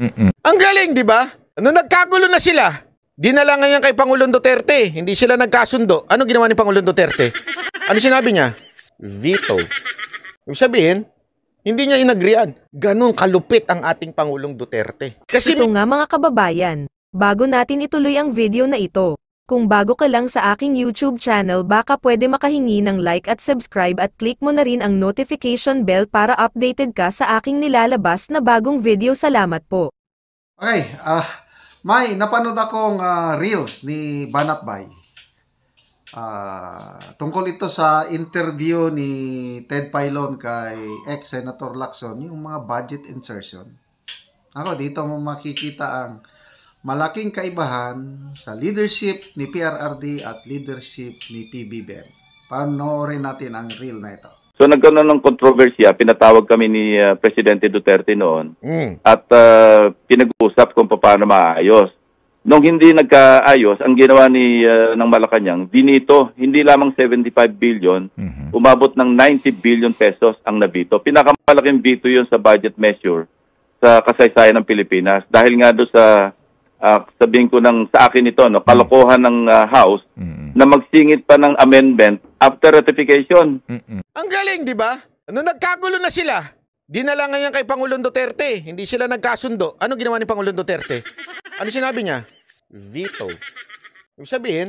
Mm-mm. Ang galing, di ba? Ano nagkagulo na sila? Dinala ngayon kay Pangulong Duterte. Hindi sila nagkasundo. Ano ginawa ni Pangulong Duterte? Ano sinabi niya? Veto. Ibig sabihin, hindi niya inagrian. Ganon kalupit ang ating Pangulong Duterte. Kasi ito nga mga kababayan, bago natin ituloy ang video na ito, kung bago ka lang sa aking YouTube channel baka pwede makahingi ng like at subscribe at click mo na rin ang notification bell para updated ka sa aking nilalabas na bagong video. Salamat po. Okay, ah, uh, May, napanood akong uh, reels ni Banatbay. Uh, ah, tungkol ito sa interview ni Ted Pailon kay ex-Senator Lacson, yung mga budget insertion. Ako, dito mo makikita ang malaking kaibahan sa leadership ni PRRD at leadership ni PBBM. Panoorin natin ang reel na ito. So nagkaroon ng kontrobersiya, pinatawag kami ni uh, Presidente Duterte noon mm. at uh, pinag-uusap kung paano maayos. Nung hindi nagkaayos, ang ginawa ni uh, ng Malacanang, binito hindi lamang 75 billion, mm-hmm. umabot ng 90 billion pesos ang nabito. Pinakamalaking bito 'yon sa budget measure sa kasaysayan ng Pilipinas dahil nga do sa Ah, sabihin ko ng sa akin ito, no, kalokohan ng uh, House mm na magsingit pa ng amendment after ratification. Mm-hmm. Ang galing, di ba? Ano nagkagulo na sila? Dinala ngayon kay Pangulong Duterte. Hindi sila nagkasundo. Ano ginawa ni Pangulong Duterte? Ano sinabi niya? Veto. Ibig sabihin,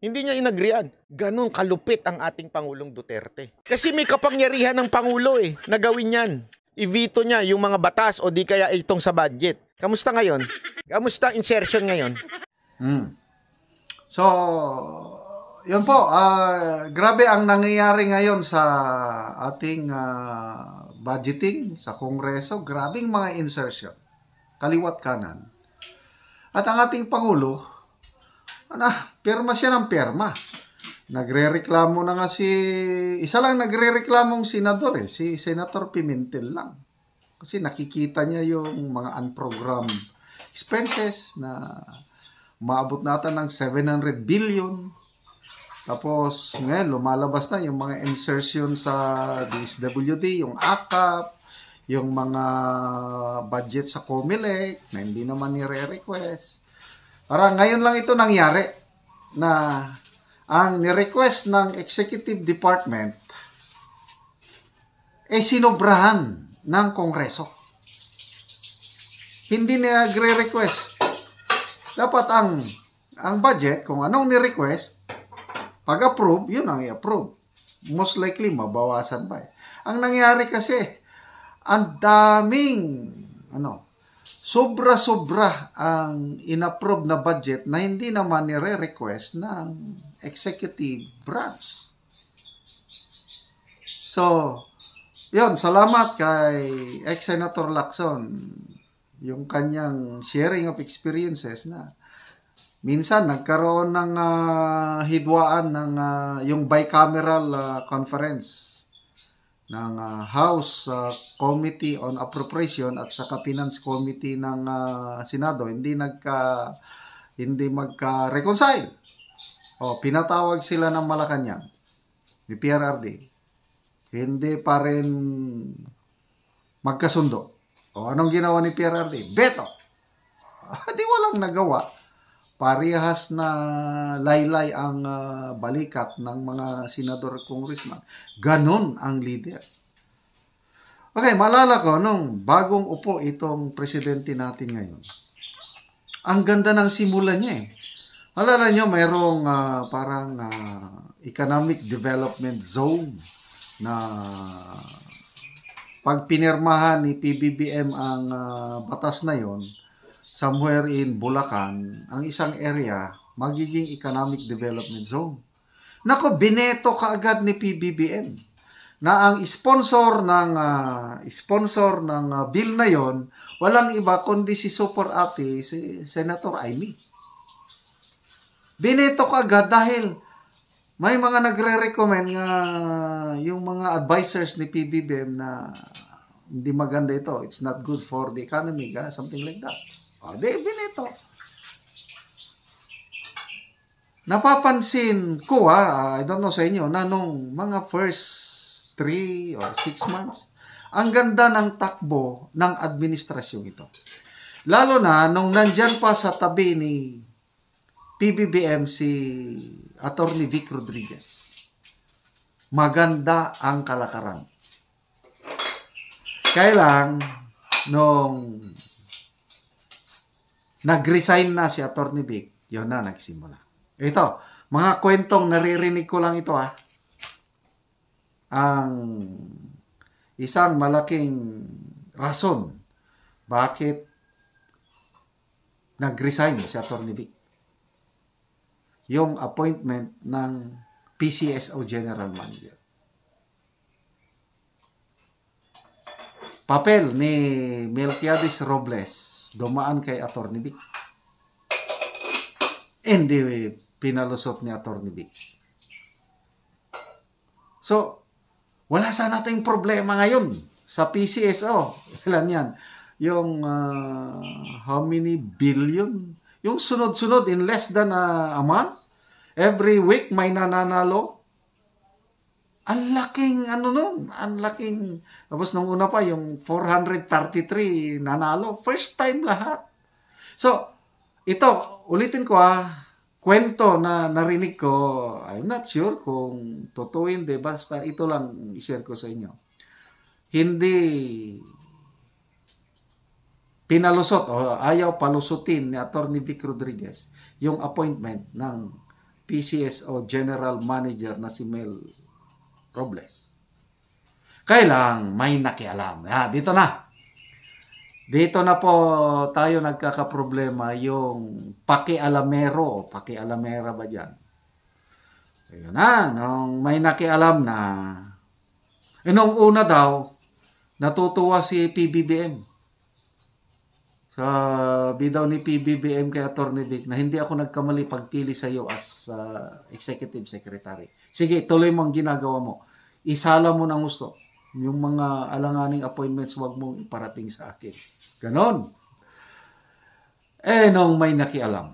hindi niya inagrian. Ganon kalupit ang ating Pangulong Duterte. Kasi may kapangyarihan ng Pangulo eh, na gawin yan. I-veto niya yung mga batas o di kaya itong sa budget. Kamusta ngayon? Kamusta ang insertion ngayon? Mm. So, yun po, uh, grabe ang nangyayari ngayon sa ating uh, budgeting sa Kongreso. Grabing mga insertion. Kaliwat kanan. At ang ating Pangulo, ano, pirma siya ng perma. Nagrereklamo na nga si, isa lang nagrereklamong senador eh, si Senator Pimentel lang. Kasi nakikita niya yung mga unprogrammed expenses na maabot natin ng 700 billion. Tapos ngayon lumalabas na yung mga insertion sa DSWD, yung ACAP, yung mga budget sa COMELEC na hindi naman nire-request. Para ngayon lang ito nangyari na ang ni-request ng Executive Department ay sinobrahan ng Kongreso hindi nagre-request. Dapat ang ang budget, kung anong ni-request, pag-approve, yun ang i-approve. Most likely, mabawasan pa eh. Ang nangyari kasi, ang daming, ano, sobra-sobra ang inapprove na budget na hindi naman nire-request ng executive branch. So, yun, salamat kay ex-senator Lacson yung kanyang sharing of experiences na minsan nagkaroon ng uh, hidwaan ng uh, yung bicameral uh, conference ng uh, House uh, Committee on Appropriation at sa Finance Committee ng uh, Senado hindi nagka hindi magka-reconcile. O pinatawag sila ng Malacañang ni PRRD. Hindi pa rin magkasundo. O anong ginawa ni PRRD? Beto! Ah, di walang nagawa. Parehas na laylay ang uh, balikat ng mga senador congressman. Ganon ang leader. Okay, malala ko nung bagong upo itong presidente natin ngayon. Ang ganda ng simula niya eh. Alala nyo, mayroong uh, parang uh, economic development zone na pag pinirmahan ni PBBM ang uh, batas na yon, somewhere in Bulacan, ang isang area, magiging economic development zone. Nako, bineto kaagad ni PBBM na ang sponsor ng uh, sponsor ng uh, bill na yon walang iba kundi si Super Ate si Senator Amy. Bineto kaagad dahil may mga nagre-recommend nga yung mga advisors ni PBBM na hindi maganda ito. It's not good for the economy, something like that. O, di, ito. Napapansin ko, ha, I don't know sa inyo, na nung mga first 3 or 6 months, ang ganda ng takbo ng administrasyong ito. Lalo na nung nandyan pa sa tabi ni PBBM si Attorney Vic Rodriguez. Maganda ang kalakaran. Kaya lang, nung nag-resign na si Attorney Vic, yun na nagsimula. Ito, mga kwentong naririnig ko lang ito ah. Ang isang malaking rason bakit nag-resign si Attorney Vic yung appointment ng PCSO General Manager. Papel ni Melquiades Robles dumaan kay Atty. Vic. Hindi pinalusot ni Atty. Vic. So, wala sana tayong problema ngayon sa PCSO. Ilan yan? Yung uh, how many billion? Yung sunod-sunod in less than uh, a month? Every week may nananalo. Ang laking ano nun, ang laking tapos nung una pa yung 433 nanalo, first time lahat. So, ito ulitin ko ah, kwento na narinig ko, I'm not sure kung totoo hindi, basta ito lang i-share ko sa inyo. Hindi pinalusot o ayaw palusutin ni Atty. Vic Rodriguez yung appointment ng PCSO General Manager na si Mel Robles. Kailang may nakialam. Ha, dito na. Dito na po tayo nagkakaproblema yung pakialamero. Pakialamera ba dyan? Ayun na, nung may nakialam na. E nung una daw, natutuwa si PBBM uh, bidaw ni PBBM kay Attorney Vic na hindi ako nagkamali pagpili sa iyo as uh, executive secretary. Sige, tuloy mo ang ginagawa mo. Isala mo ng gusto. Yung mga alanganing appointments, wag mong iparating sa akin. Ganon. Eh, nung may nakialam.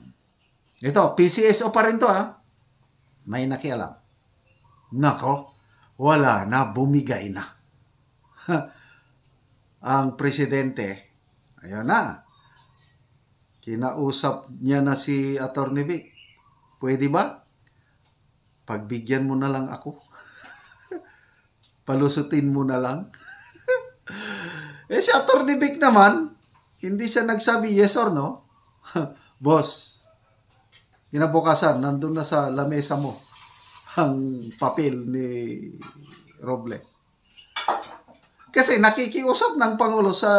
Ito, PCSO pa rin to ha. Ah. May nakialam. Nako, wala na, bumigay na. ang presidente, ayun na, Kinausap niya na si Atty. Vic. Pwede ba? Pagbigyan mo na lang ako. Palusutin mo na lang. eh si Atty. Vic naman, hindi siya nagsabi yes or no. Boss, kinabukasan, nandun na sa lamesa mo ang papel ni Robles. Kasi nakikiusap ng pangulo sa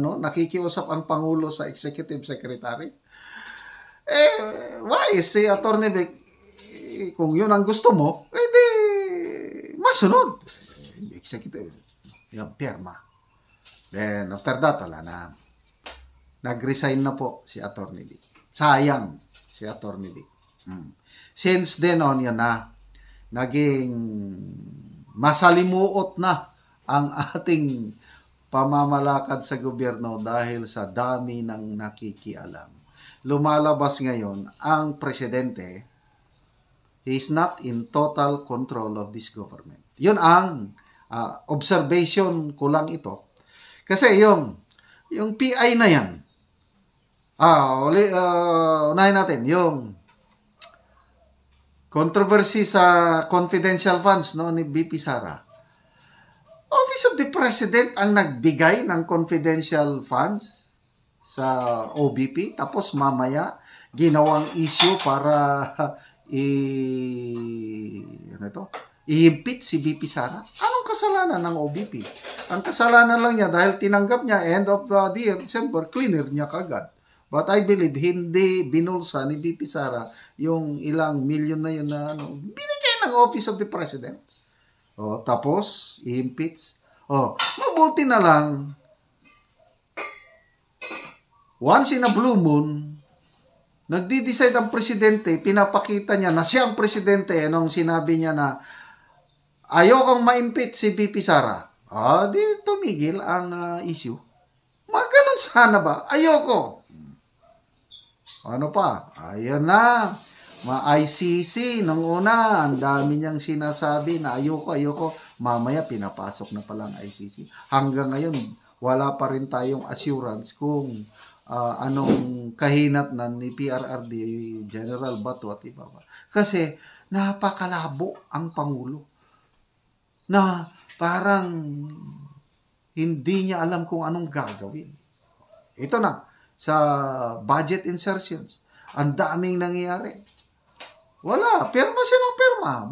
ano, nakikiusap ang pangulo sa executive secretary. Eh, why si Attorney Vic eh, kung yun ang gusto mo, edi eh, di, masunod. Executive, yung pirma. Then, after that, wala na. Nag-resign na po si Attorney Vic. Sayang si Attorney Vic. Mm. Since then on, yan na, naging masalimuot na ang ating pamamalakad sa gobyerno dahil sa dami ng nakikialam. Lumalabas ngayon ang presidente he is not in total control of this government. Yun ang uh, observation ko lang ito. Kasi yung yung PI na yan. Ah, uli, uh, unahin natin yung controversy sa confidential funds no ni BP Sara. Office of the President ang nagbigay ng confidential funds sa OBP. Tapos mamaya, ginawang issue para i... Ano ito? I-impeach si BP Sara. Anong kasalanan ng OBP? Ang kasalanan lang niya dahil tinanggap niya end of the year, December, cleaner niya kagad. But I believe hindi binulsa ni BP Sara yung ilang million na yun na ano, binigay ng Office of the President. O, tapos, i-impeach. Oh, mabuti na lang. Once in a blue moon, nagdi-decide ang presidente, pinapakita niya na siya ang presidente nung sinabi niya na ayokong ma-impeach si BP Sara. Ah, di tumigil ang uh, issue. Maganon sana ba? Ayoko. Ano pa? Ayan na. Ma-ICC nung una, ang dami niyang sinasabi na ayoko, ayoko. Mamaya pinapasok na pala ang ICC. Hanggang ngayon, wala pa rin tayong assurance kung uh, anong kahinatnan ni PRRD, General Bato at iba pa. Kasi napakalabo ang Pangulo na parang hindi niya alam kung anong gagawin. Ito na, sa budget insertions, ang daming nangyayari. Wala, perma siya ng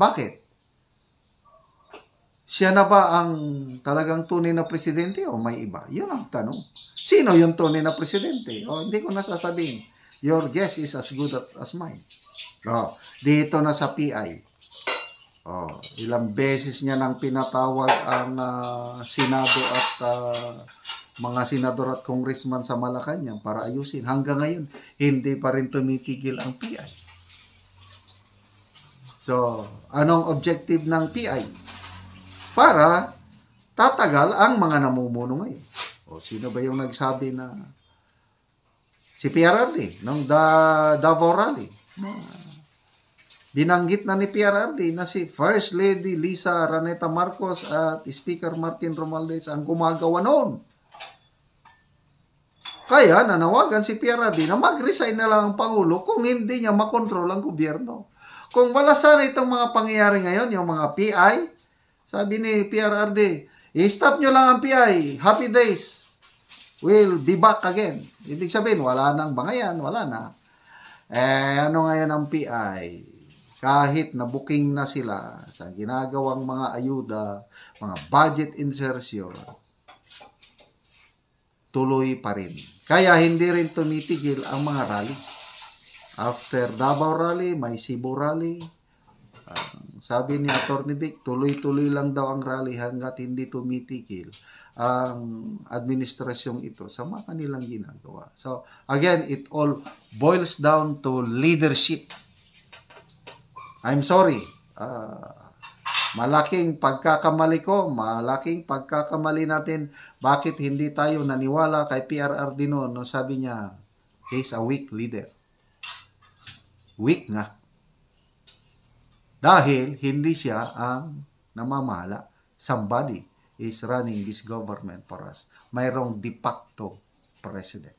Bakit? siya na ba ang talagang tunay na presidente o may iba? Yun ang tanong. Sino yung tunay na presidente? O hindi ko nasasabihin. Your guess is as good as mine. O, dito na sa PI. O, ilang beses niya nang pinatawag ang uh, Senado at uh, mga senador at congressman sa Malacanang para ayusin. Hanggang ngayon, hindi pa rin tumitigil ang PI. So, anong objective ng PI? para tatagal ang mga namumuno ngayon. O sino ba yung nagsabi na si PRRD nung da, Davao Rally? Dinanggit na ni PRRD na si First Lady Lisa Raneta Marcos at Speaker Martin Romualdez ang gumagawa noon. Kaya nanawagan si PRRD na mag-resign na lang ang Pangulo kung hindi niya makontrol ang gobyerno. Kung wala sana itong mga pangyayari ngayon, yung mga PI, sabi ni PRRD, i-stop nyo lang ang PI. Happy days. We'll be back again. Ibig sabihin, wala nang bangayan, wala na. Eh, ano ngayon ang PI? Kahit na booking na sila sa ginagawang mga ayuda, mga budget insertion, tuloy pa rin. Kaya hindi rin tumitigil ang mga rally. After Davao Rally, may Cebu Rally, Um, sabi ni Attorney Dick, tuloy-tuloy lang daw ang rally hanggat hindi tumitigil ang administrasyong ito sa mga kanilang ginagawa. So, again, it all boils down to leadership. I'm sorry. Uh, malaking pagkakamali ko, malaking pagkakamali natin. Bakit hindi tayo naniwala kay PRR noon, no sabi niya, he's a weak leader. Weak nga. Dahil hindi siya ang namamahala. Somebody is running this government for us. Mayroong de facto president.